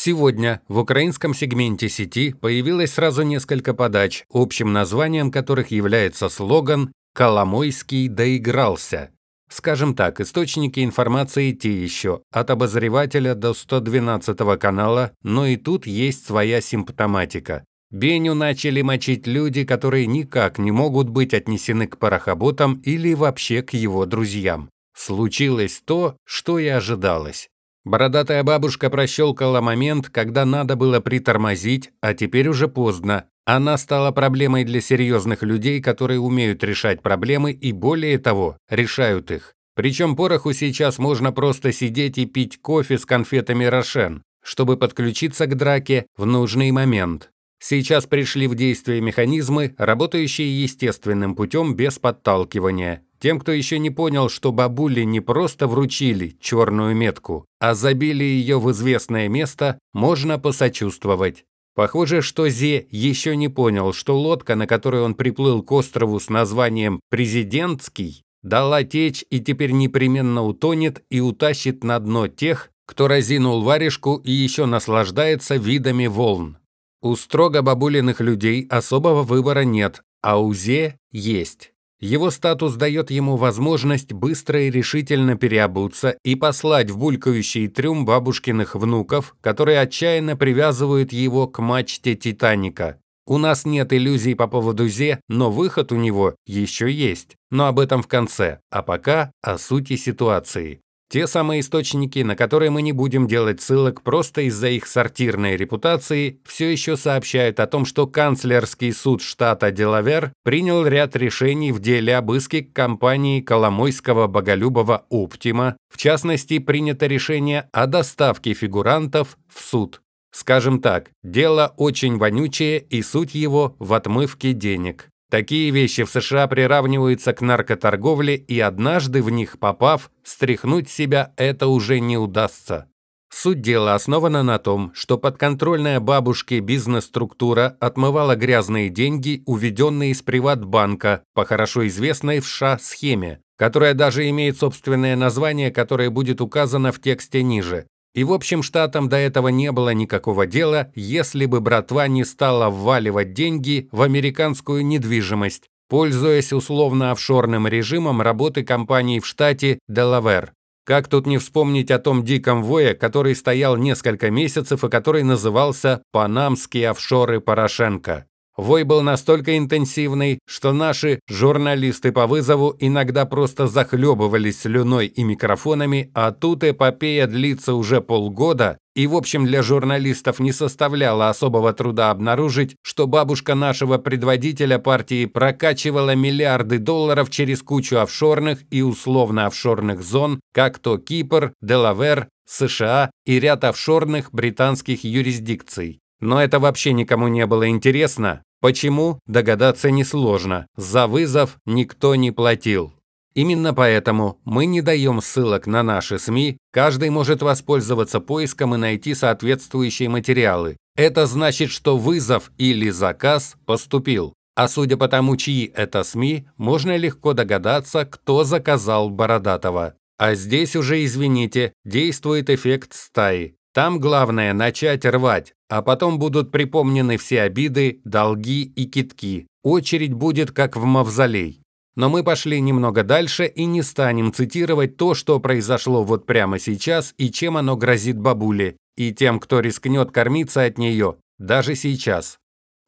Сегодня в украинском сегменте сети появилось сразу несколько подач, общим названием которых является слоган «Коломойский доигрался». Скажем так, источники информации те еще, от обозревателя до 112 канала, но и тут есть своя симптоматика. Беню начали мочить люди, которые никак не могут быть отнесены к парохоботам или вообще к его друзьям. Случилось то, что и ожидалось. Бородатая бабушка прощелкала момент, когда надо было притормозить, а теперь уже поздно. Она стала проблемой для серьезных людей, которые умеют решать проблемы и, более того, решают их. Причем пороху сейчас можно просто сидеть и пить кофе с конфетами Рошен, чтобы подключиться к драке в нужный момент. Сейчас пришли в действие механизмы, работающие естественным путем без подталкивания. Тем, кто еще не понял, что бабули не просто вручили черную метку, а забили ее в известное место, можно посочувствовать. Похоже, что Зе еще не понял, что лодка, на которой он приплыл к острову с названием «Президентский», дала течь и теперь непременно утонет и утащит на дно тех, кто разинул варежку и еще наслаждается видами волн. У строго бабулиных людей особого выбора нет, а у Зе есть. Его статус дает ему возможность быстро и решительно переобуться и послать в булькающий трюм бабушкиных внуков, которые отчаянно привязывают его к мачте «Титаника». У нас нет иллюзий по поводу Зе, но выход у него еще есть. Но об этом в конце. А пока о сути ситуации. Те самые источники, на которые мы не будем делать ссылок просто из-за их сортирной репутации, все еще сообщают о том, что канцлерский суд штата Делавер принял ряд решений в деле обыски компании Коломойского Боголюбова «Оптима». В частности, принято решение о доставке фигурантов в суд. Скажем так, дело очень вонючее и суть его в отмывке денег. Такие вещи в США приравниваются к наркоторговле, и однажды в них попав, стряхнуть себя это уже не удастся. Суть дела основана на том, что подконтрольная бабушке бизнес-структура отмывала грязные деньги, уведенные из приватбанка по хорошо известной в США схеме, которая даже имеет собственное название, которое будет указано в тексте ниже. И в общем штатам до этого не было никакого дела, если бы братва не стала вваливать деньги в американскую недвижимость, пользуясь условно офшорным режимом работы компаний в штате Делавер. Как тут не вспомнить о том диком вое, который стоял несколько месяцев и который назывался «Панамские офшоры Порошенко». Вой был настолько интенсивный, что наши журналисты по вызову иногда просто захлебывались слюной и микрофонами, а тут эпопея длится уже полгода, и в общем для журналистов не составляло особого труда обнаружить, что бабушка нашего предводителя партии прокачивала миллиарды долларов через кучу офшорных и условно-офшорных зон, как то Кипр, Делавер, США и ряд офшорных британских юрисдикций. Но это вообще никому не было интересно, Почему, догадаться несложно, за вызов никто не платил. Именно поэтому мы не даем ссылок на наши СМИ, каждый может воспользоваться поиском и найти соответствующие материалы. Это значит, что вызов или заказ поступил. А судя по тому, чьи это СМИ, можно легко догадаться, кто заказал Бородатого. А здесь уже, извините, действует эффект стаи. Там главное начать рвать, а потом будут припомнены все обиды, долги и китки. Очередь будет как в мавзолей. Но мы пошли немного дальше и не станем цитировать то, что произошло вот прямо сейчас и чем оно грозит бабуле, и тем, кто рискнет кормиться от нее, даже сейчас.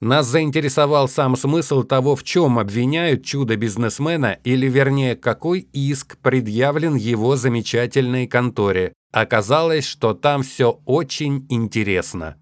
Нас заинтересовал сам смысл того, в чем обвиняют чудо-бизнесмена, или вернее, какой иск предъявлен его замечательной конторе. Оказалось, что там все очень интересно.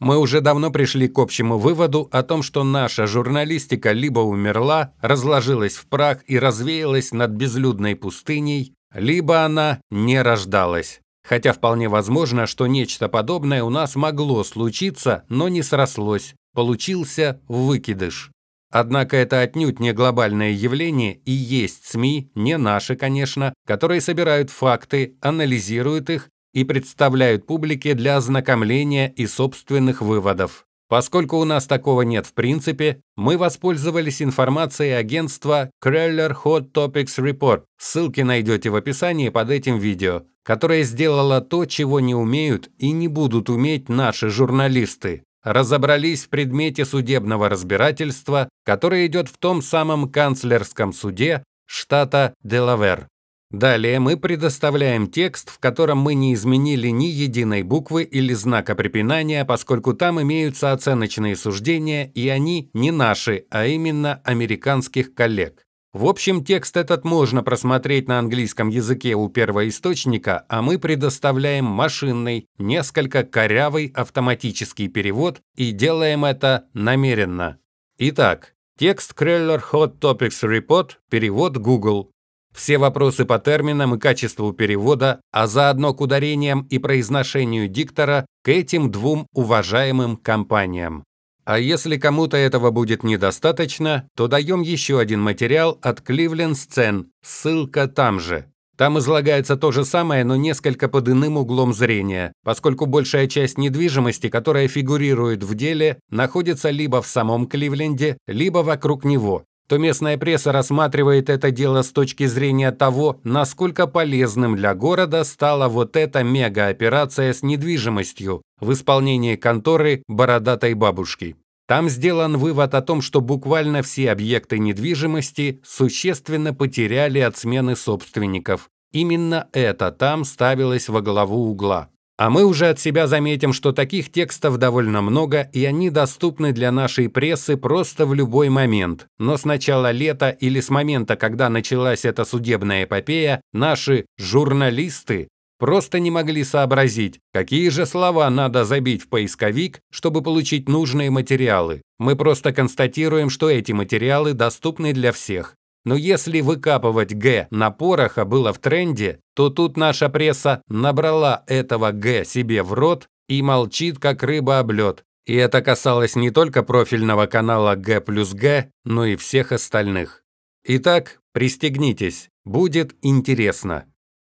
Мы уже давно пришли к общему выводу о том, что наша журналистика либо умерла, разложилась в прах и развеялась над безлюдной пустыней, либо она не рождалась. Хотя вполне возможно, что нечто подобное у нас могло случиться, но не срослось, Получился выкидыш. Однако это отнюдь не глобальное явление и есть СМИ, не наши, конечно, которые собирают факты, анализируют их и представляют публике для ознакомления и собственных выводов. Поскольку у нас такого нет в принципе, мы воспользовались информацией агентства Kreller Hot Topics Report, ссылки найдете в описании под этим видео, которое сделало то, чего не умеют и не будут уметь наши журналисты разобрались в предмете судебного разбирательства, которое идет в том самом канцлерском суде штата Делавер. Далее мы предоставляем текст, в котором мы не изменили ни единой буквы или знака препинания, поскольку там имеются оценочные суждения, и они не наши, а именно американских коллег. В общем, текст этот можно просмотреть на английском языке у первоисточника, а мы предоставляем машинный, несколько корявый автоматический перевод и делаем это намеренно. Итак, текст Kreller Hot Topics Report, перевод Google. Все вопросы по терминам и качеству перевода, а заодно к ударениям и произношению диктора к этим двум уважаемым компаниям. А если кому-то этого будет недостаточно, то даем еще один материал от Cleveland Scene, ссылка там же. Там излагается то же самое, но несколько под иным углом зрения, поскольку большая часть недвижимости, которая фигурирует в деле, находится либо в самом Кливленде, либо вокруг него, то местная пресса рассматривает это дело с точки зрения того, насколько полезным для города стала вот эта мегаоперация с недвижимостью в исполнении конторы «Бородатой бабушки». Там сделан вывод о том, что буквально все объекты недвижимости существенно потеряли от смены собственников. Именно это там ставилось во главу угла. А мы уже от себя заметим, что таких текстов довольно много, и они доступны для нашей прессы просто в любой момент. Но с начала лета или с момента, когда началась эта судебная эпопея, наши журналисты просто не могли сообразить, какие же слова надо забить в поисковик, чтобы получить нужные материалы. Мы просто констатируем, что эти материалы доступны для всех. Но если выкапывать Г на пороха было в тренде, то тут наша пресса набрала этого Г себе в рот и молчит, как рыба об лед. И это касалось не только профильного канала Г плюс Г, но и всех остальных. Итак, пристегнитесь, будет интересно.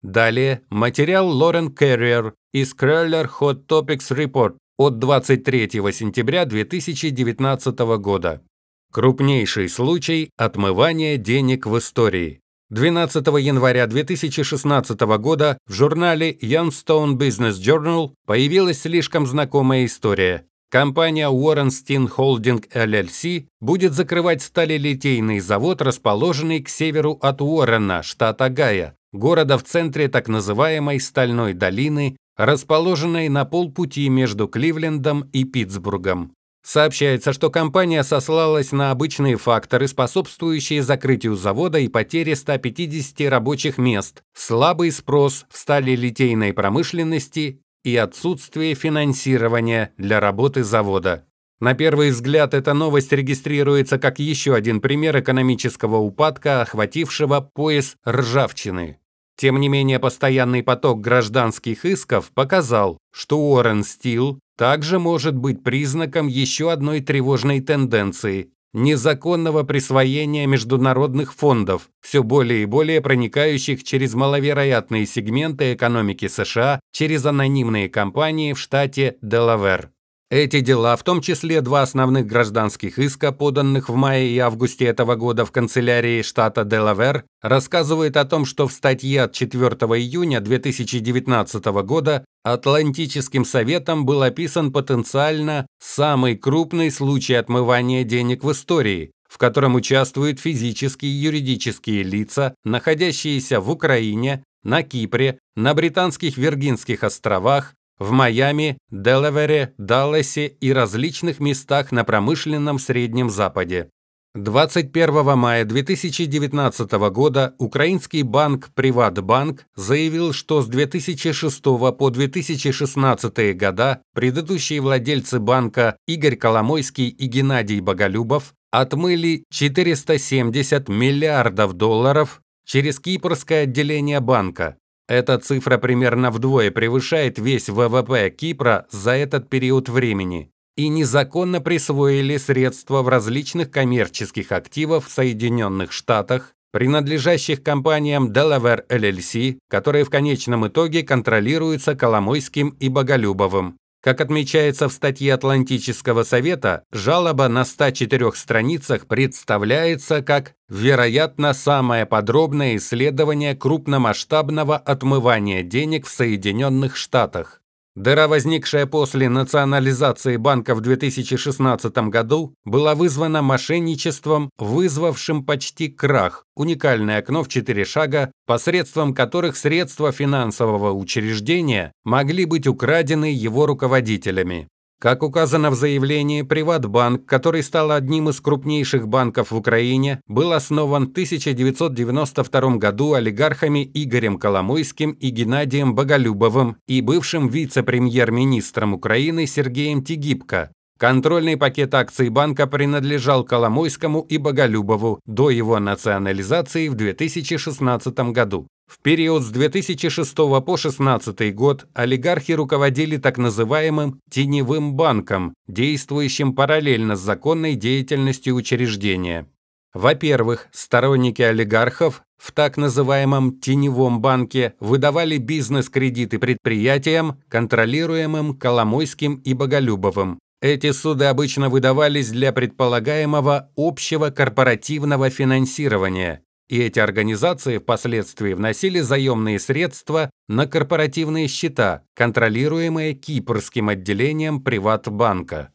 Далее материал Лорен Керриер из Crawler Hot Topics Report от 23 сентября 2019 года. Крупнейший случай отмывания денег в истории. 12 января 2016 года в журнале Youngstone Business Journal появилась слишком знакомая история. Компания Warren Steen Holding LLC будет закрывать сталелитейный завод, расположенный к северу от Уоррена, штата Гая, города в центре так называемой Стальной долины, расположенной на полпути между Кливлендом и Питтсбургом. Сообщается, что компания сослалась на обычные факторы, способствующие закрытию завода и потере 150 рабочих мест, слабый спрос в стали литейной промышленности и отсутствие финансирования для работы завода. На первый взгляд эта новость регистрируется как еще один пример экономического упадка, охватившего пояс ржавчины. Тем не менее, постоянный поток гражданских исков показал, что Уоррен Стил также может быть признаком еще одной тревожной тенденции – незаконного присвоения международных фондов, все более и более проникающих через маловероятные сегменты экономики США через анонимные компании в штате Делавер. Эти дела, в том числе два основных гражданских иска, поданных в мае и августе этого года в канцелярии штата Делавер, рассказывают о том, что в статье от 4 июня 2019 года Атлантическим советом был описан потенциально самый крупный случай отмывания денег в истории, в котором участвуют физические и юридические лица, находящиеся в Украине, на Кипре, на Британских Виргинских островах, в Майами, Делавере, Далласе и различных местах на промышленном Среднем Западе. 21 мая 2019 года украинский банк «Приватбанк» заявил, что с 2006 по 2016 года предыдущие владельцы банка Игорь Коломойский и Геннадий Боголюбов отмыли 470 миллиардов долларов через кипрское отделение банка. Эта цифра примерно вдвое превышает весь ВВП Кипра за этот период времени и незаконно присвоили средства в различных коммерческих активах в Соединенных Штатах, принадлежащих компаниям Delaware LLC, которые в конечном итоге контролируются Коломойским и Боголюбовым. Как отмечается в статье Атлантического совета, жалоба на 104 страницах представляется как, вероятно, самое подробное исследование крупномасштабного отмывания денег в Соединенных Штатах. Дыра, возникшая после национализации банка в 2016 году, была вызвана мошенничеством, вызвавшим почти крах, уникальное окно в четыре шага, посредством которых средства финансового учреждения могли быть украдены его руководителями. Как указано в заявлении, Приватбанк, который стал одним из крупнейших банков в Украине, был основан в 1992 году олигархами Игорем Коломойским и Геннадием Боголюбовым и бывшим вице-премьер-министром Украины Сергеем Тигибко. Контрольный пакет акций банка принадлежал Коломойскому и Боголюбову до его национализации в 2016 году. В период с 2006 по 2016 год олигархи руководили так называемым «теневым банком», действующим параллельно с законной деятельностью учреждения. Во-первых, сторонники олигархов в так называемом «теневом банке» выдавали бизнес-кредиты предприятиям, контролируемым Коломойским и Боголюбовым. Эти суды обычно выдавались для предполагаемого общего корпоративного финансирования и эти организации впоследствии вносили заемные средства на корпоративные счета, контролируемые кипрским отделением Приватбанка.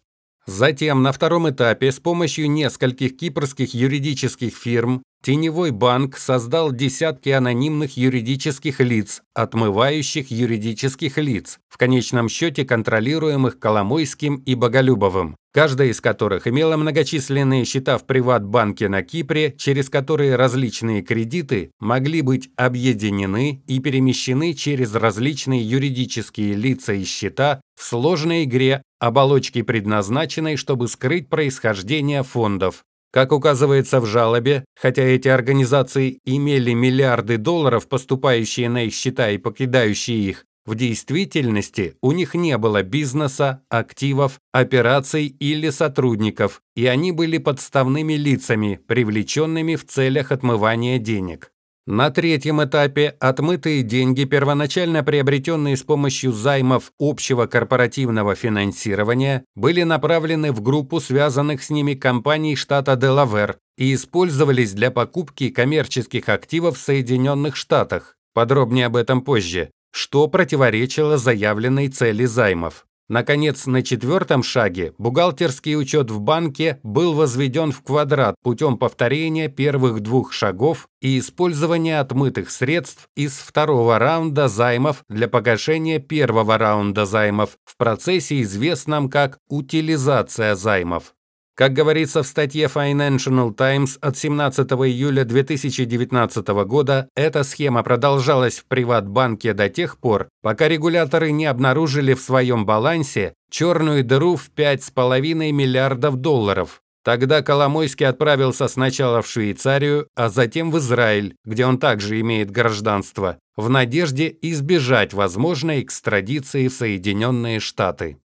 Затем на втором этапе с помощью нескольких кипрских юридических фирм Теневой банк создал десятки анонимных юридических лиц, отмывающих юридических лиц, в конечном счете контролируемых Коломойским и Боголюбовым, каждая из которых имела многочисленные счета в Приватбанке на Кипре, через которые различные кредиты могли быть объединены и перемещены через различные юридические лица и счета в сложной игре оболочки, предназначенной, чтобы скрыть происхождение фондов. Как указывается в жалобе, хотя эти организации имели миллиарды долларов, поступающие на их счета и покидающие их, в действительности у них не было бизнеса, активов, операций или сотрудников, и они были подставными лицами, привлеченными в целях отмывания денег. На третьем этапе отмытые деньги, первоначально приобретенные с помощью займов общего корпоративного финансирования, были направлены в группу связанных с ними компаний штата Делавер и использовались для покупки коммерческих активов в Соединенных Штатах. Подробнее об этом позже, что противоречило заявленной цели займов. Наконец, на четвертом шаге бухгалтерский учет в банке был возведен в квадрат путем повторения первых двух шагов и использования отмытых средств из второго раунда займов для погашения первого раунда займов в процессе, известном как утилизация займов. Как говорится в статье Financial Times от 17 июля 2019 года, эта схема продолжалась в Приватбанке до тех пор, пока регуляторы не обнаружили в своем балансе черную дыру в 5,5 миллиардов долларов. Тогда Коломойский отправился сначала в Швейцарию, а затем в Израиль, где он также имеет гражданство, в надежде избежать возможной экстрадиции в Соединенные Штаты.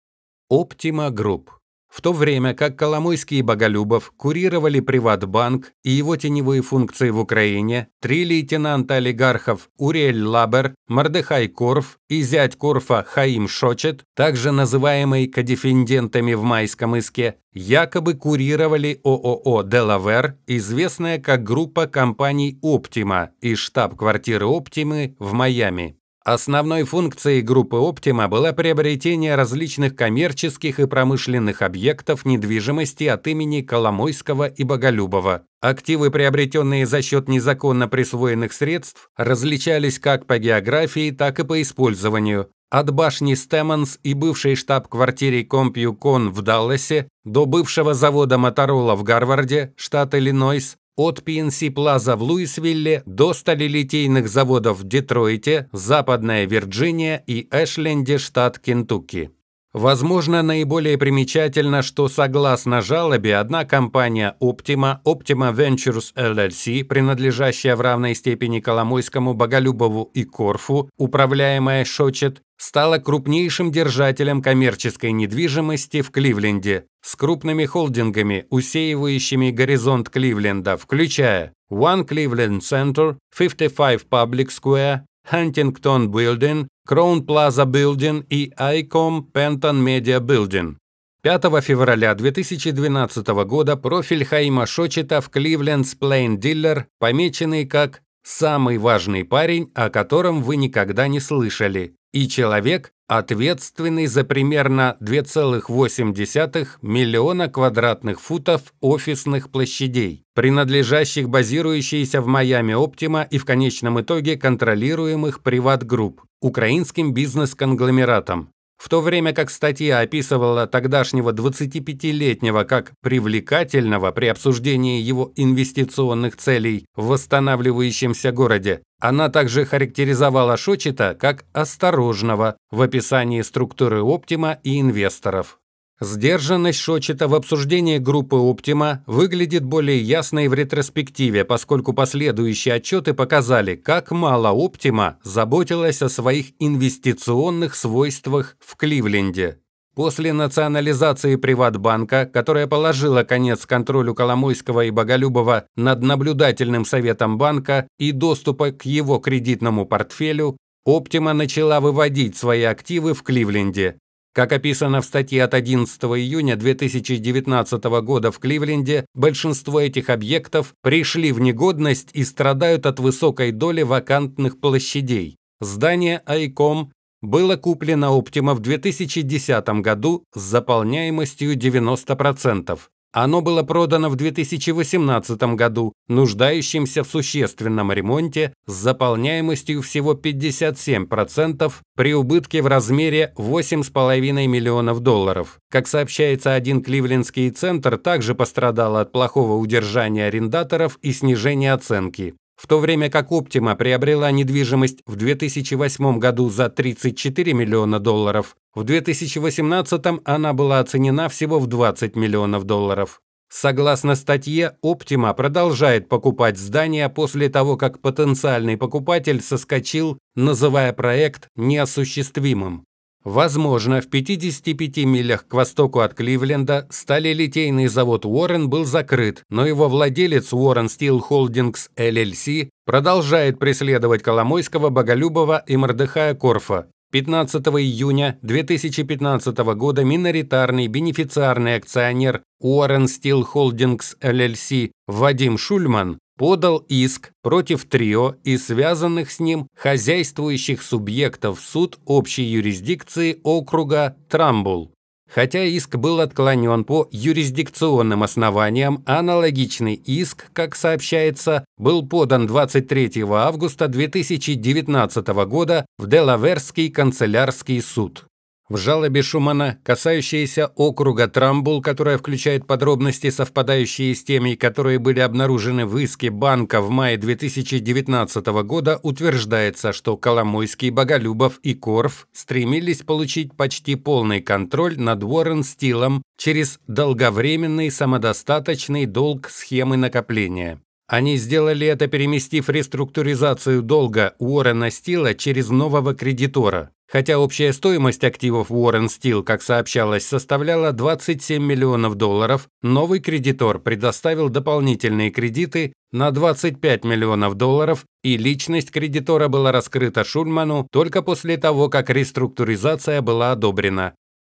Optima Group в то время как Коломойский и Боголюбов курировали Приватбанк и его теневые функции в Украине, три лейтенанта-олигархов Уриэль Лабер, Мордыхай Корф и зять Корфа Хаим Шочет, также называемый кодефендентами в майском иске, якобы курировали ООО «Делавер», известная как группа компаний «Оптима» и штаб-квартиры «Оптимы» в Майами. Основной функцией группы Optima было приобретение различных коммерческих и промышленных объектов недвижимости от имени Коломойского и Боголюбова. Активы, приобретенные за счет незаконно присвоенных средств, различались как по географии, так и по использованию. От башни Стэммонс и бывшей штаб квартиры Компьюкон в Далласе до бывшего завода Моторола в Гарварде, штат Иллинойс, от PNC Plaza в Луисвилле до сталелитейных заводов в Детройте, Западная Вирджиния и Эшленде, штат Кентукки. Возможно, наиболее примечательно, что согласно жалобе, одна компания Optima, Optima Ventures LLC, принадлежащая в равной степени Коломойскому, Боголюбову и Корфу, управляемая Шочет, стала крупнейшим держателем коммерческой недвижимости в Кливленде с крупными холдингами, усеивающими горизонт Кливленда, включая One Cleveland Center, 55 Public Square, Huntington Building, Crown Plaza Building и ICOM Penton Media Building. 5 февраля 2012 года профиль Хаима Шочета в Cleveland's Plain Dealer, помеченный как «Самый важный парень, о котором вы никогда не слышали», и человек, ответственный за примерно 2,8 миллиона квадратных футов офисных площадей, принадлежащих базирующейся в Майами Оптима и в конечном итоге контролируемых приват-групп, украинским бизнес конгломератом в то время как статья описывала тогдашнего 25-летнего как привлекательного при обсуждении его инвестиционных целей в восстанавливающемся городе, она также характеризовала Шочета как осторожного в описании структуры Оптима и инвесторов. Сдержанность Шочета в обсуждении группы «Оптима» выглядит более ясной в ретроспективе, поскольку последующие отчеты показали, как мало «Оптима» заботилась о своих инвестиционных свойствах в Кливленде. После национализации Приватбанка, которая положила конец контролю Коломойского и Боголюбова над наблюдательным советом банка и доступа к его кредитному портфелю, «Оптима» начала выводить свои активы в Кливленде, как описано в статье от 11 июня 2019 года в Кливленде, большинство этих объектов пришли в негодность и страдают от высокой доли вакантных площадей. Здание Айком было куплено Optima в 2010 году с заполняемостью 90%. Оно было продано в 2018 году нуждающимся в существенном ремонте с заполняемостью всего 57% при убытке в размере 8,5 миллионов долларов. Как сообщается, один кливлендский центр также пострадал от плохого удержания арендаторов и снижения оценки в то время как Optima приобрела недвижимость в 2008 году за 34 миллиона долларов, в 2018 она была оценена всего в 20 миллионов долларов. Согласно статье, Optima продолжает покупать здания после того, как потенциальный покупатель соскочил, называя проект неосуществимым. Возможно, в 55 милях к востоку от Кливленда сталелитейный завод Уоррен был закрыт, но его владелец Уоррен Steel Holdings LLC продолжает преследовать Коломойского, Боголюбова и Мордыхая Корфа. 15 июня 2015 года миноритарный бенефициарный акционер Уоррен Steel Holdings LLC Вадим Шульман подал иск против трио и связанных с ним хозяйствующих субъектов в суд общей юрисдикции округа Трамбул. Хотя иск был отклонен по юрисдикционным основаниям, аналогичный иск, как сообщается, был подан 23 августа 2019 года в Делаверский канцелярский суд. В жалобе Шумана, касающейся округа Трамбул, которая включает подробности, совпадающие с теми, которые были обнаружены в иске банка в мае 2019 года, утверждается, что Коломойский, Боголюбов и Корф стремились получить почти полный контроль над Уоррен Стилом через долговременный самодостаточный долг схемы накопления. Они сделали это, переместив реструктуризацию долга Уоррена Стила через нового кредитора. Хотя общая стоимость активов Warren Steel, как сообщалось, составляла 27 миллионов долларов, новый кредитор предоставил дополнительные кредиты на 25 миллионов долларов, и личность кредитора была раскрыта Шульману только после того, как реструктуризация была одобрена.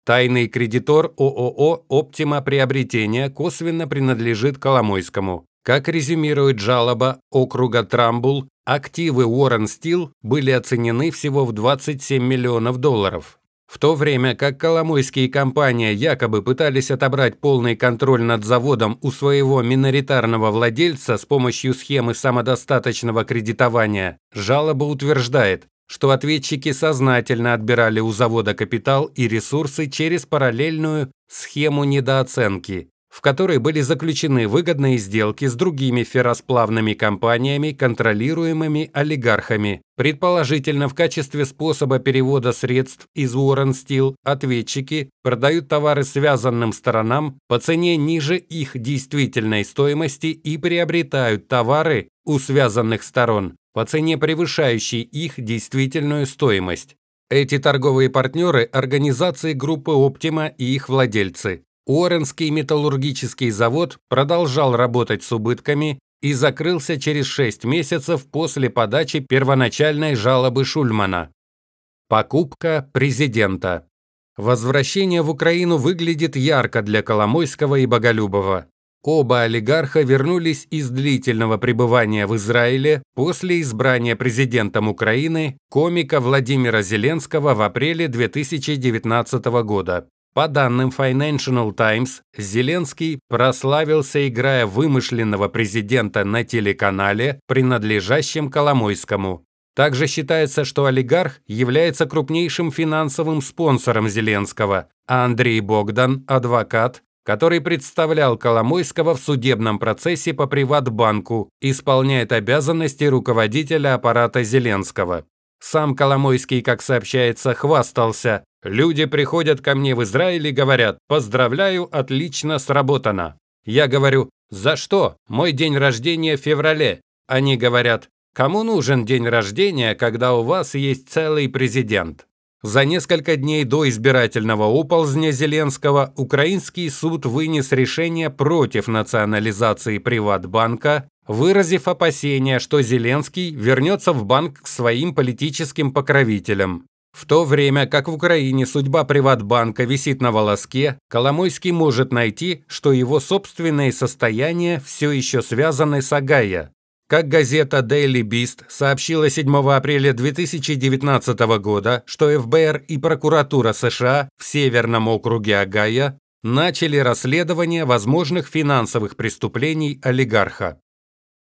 Тайный кредитор ООО «Оптима приобретения» косвенно принадлежит Коломойскому. Как резюмирует жалоба округа Трамбул, активы Уоррен Стил были оценены всего в 27 миллионов долларов. В то время как коломойские компании якобы пытались отобрать полный контроль над заводом у своего миноритарного владельца с помощью схемы самодостаточного кредитования, жалоба утверждает, что ответчики сознательно отбирали у завода капитал и ресурсы через параллельную схему недооценки в которой были заключены выгодные сделки с другими ферросплавными компаниями, контролируемыми олигархами, предположительно в качестве способа перевода средств из Уоррен Стил ответчики продают товары связанным сторонам по цене ниже их действительной стоимости и приобретают товары у связанных сторон по цене превышающей их действительную стоимость. Эти торговые партнеры – организации группы «Оптима» и их владельцы. Оренский металлургический завод продолжал работать с убытками и закрылся через 6 месяцев после подачи первоначальной жалобы Шульмана. Покупка президента. Возвращение в Украину выглядит ярко для Коломойского и Боголюбова. Оба олигарха вернулись из длительного пребывания в Израиле после избрания президентом Украины комика Владимира Зеленского в апреле 2019 года. По данным Financial Times, Зеленский прославился, играя вымышленного президента на телеканале, принадлежащем Коломойскому. Также считается, что олигарх является крупнейшим финансовым спонсором Зеленского, а Андрей Богдан – адвокат, который представлял Коломойского в судебном процессе по Приватбанку, исполняет обязанности руководителя аппарата Зеленского. Сам Коломойский, как сообщается, хвастался, Люди приходят ко мне в Израиль и говорят «Поздравляю, отлично сработано». Я говорю «За что? Мой день рождения в феврале». Они говорят «Кому нужен день рождения, когда у вас есть целый президент?» За несколько дней до избирательного оползня Зеленского украинский суд вынес решение против национализации Приватбанка, выразив опасение, что Зеленский вернется в банк к своим политическим покровителям. В то время как в Украине судьба Приватбанка висит на волоске, Коломойский может найти, что его собственные состояния все еще связаны с Агая. Как газета Daily Beast сообщила 7 апреля 2019 года, что ФБР и прокуратура США в Северном округе Агая начали расследование возможных финансовых преступлений олигарха.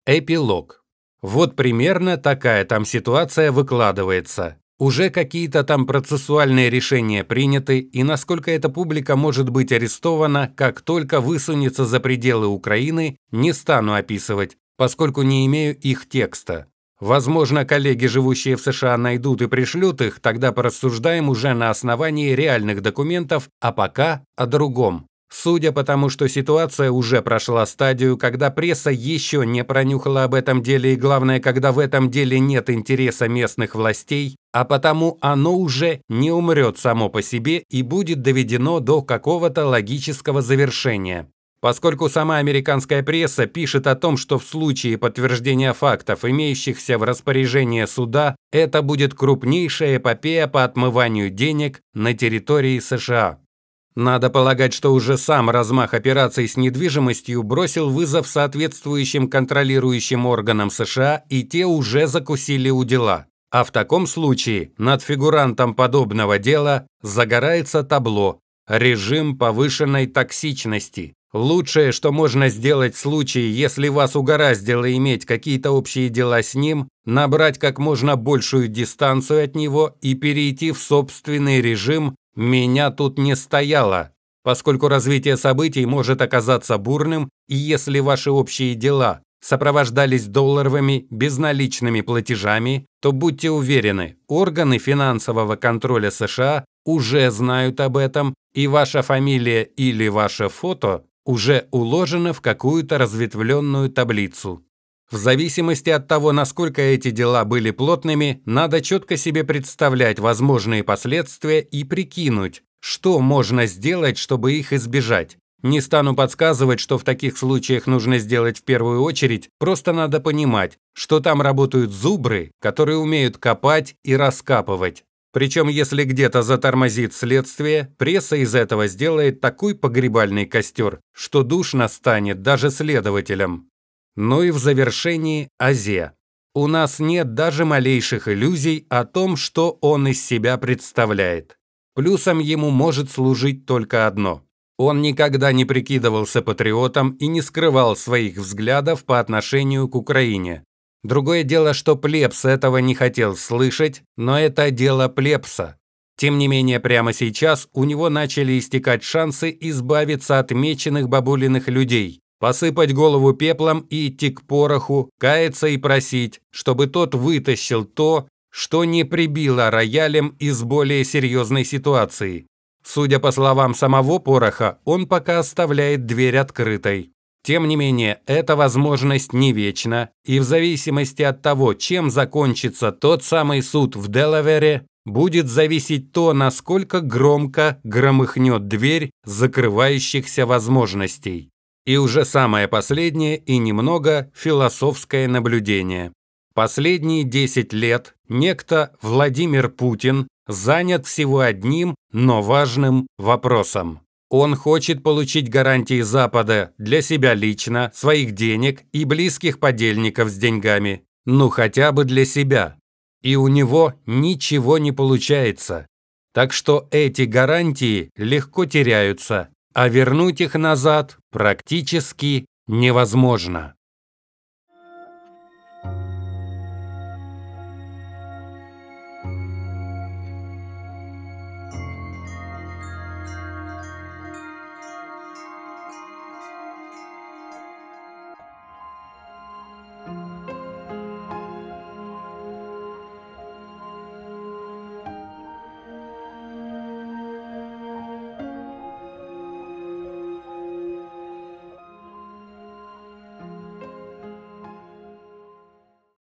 Эпилог. Вот примерно такая там ситуация выкладывается. Уже какие-то там процессуальные решения приняты, и насколько эта публика может быть арестована, как только высунется за пределы Украины, не стану описывать, поскольку не имею их текста. Возможно, коллеги, живущие в США, найдут и пришлют их, тогда порассуждаем уже на основании реальных документов, а пока о другом. Судя по тому, что ситуация уже прошла стадию, когда пресса еще не пронюхала об этом деле и, главное, когда в этом деле нет интереса местных властей, а потому оно уже не умрет само по себе и будет доведено до какого-то логического завершения. Поскольку сама американская пресса пишет о том, что в случае подтверждения фактов, имеющихся в распоряжении суда, это будет крупнейшая эпопея по отмыванию денег на территории США. Надо полагать, что уже сам размах операций с недвижимостью бросил вызов соответствующим контролирующим органам США, и те уже закусили у дела. А в таком случае над фигурантом подобного дела загорается табло «Режим повышенной токсичности». Лучшее, что можно сделать в случае, если вас угораздило иметь какие-то общие дела с ним, набрать как можно большую дистанцию от него и перейти в собственный режим, меня тут не стояло, поскольку развитие событий может оказаться бурным, и если ваши общие дела сопровождались долларовыми безналичными платежами, то будьте уверены, органы финансового контроля США уже знают об этом, и ваша фамилия или ваше фото уже уложено в какую-то разветвленную таблицу. В зависимости от того, насколько эти дела были плотными, надо четко себе представлять возможные последствия и прикинуть, что можно сделать, чтобы их избежать. Не стану подсказывать, что в таких случаях нужно сделать в первую очередь, просто надо понимать, что там работают зубры, которые умеют копать и раскапывать. Причем, если где-то затормозит следствие, пресса из этого сделает такой погребальный костер, что душно станет даже следователям. Ну и в завершении Азе. У нас нет даже малейших иллюзий о том, что он из себя представляет. Плюсом ему может служить только одно. Он никогда не прикидывался патриотом и не скрывал своих взглядов по отношению к Украине. Другое дело, что Плепс этого не хотел слышать, но это дело Плепса. Тем не менее, прямо сейчас у него начали истекать шансы избавиться от меченых бабулиных людей, посыпать голову пеплом и идти к пороху, каяться и просить, чтобы тот вытащил то, что не прибило роялем из более серьезной ситуации. Судя по словам самого Пороха, он пока оставляет дверь открытой. Тем не менее, эта возможность не вечна, и в зависимости от того, чем закончится тот самый суд в Делавере, будет зависеть то, насколько громко громыхнет дверь закрывающихся возможностей. И уже самое последнее и немного философское наблюдение. Последние 10 лет некто Владимир Путин занят всего одним, но важным вопросом. Он хочет получить гарантии Запада для себя лично, своих денег и близких подельников с деньгами. Ну, хотя бы для себя. И у него ничего не получается. Так что эти гарантии легко теряются а вернуть их назад практически невозможно.